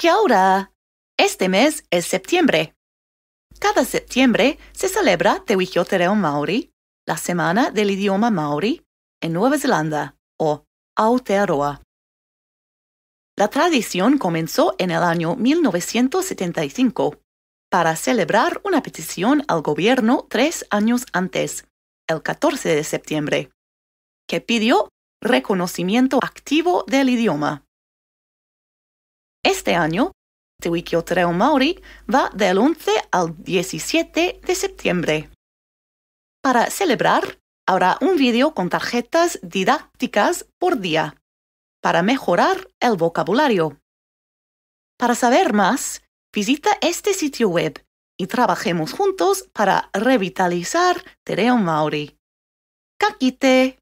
¡Qué ahora Este mes es septiembre. Cada septiembre se celebra Te Maori, la Semana del Idioma Maori, en Nueva Zelanda, o Aotearoa. La tradición comenzó en el año 1975 para celebrar una petición al gobierno tres años antes, el 14 de septiembre, que pidió reconocimiento activo del idioma. Este año, Te Reo Maori va del 11 al 17 de septiembre. Para celebrar, habrá un vídeo con tarjetas didácticas por día para mejorar el vocabulario. Para saber más, visita este sitio web y trabajemos juntos para revitalizar Tereo Maori. ¡Kakite!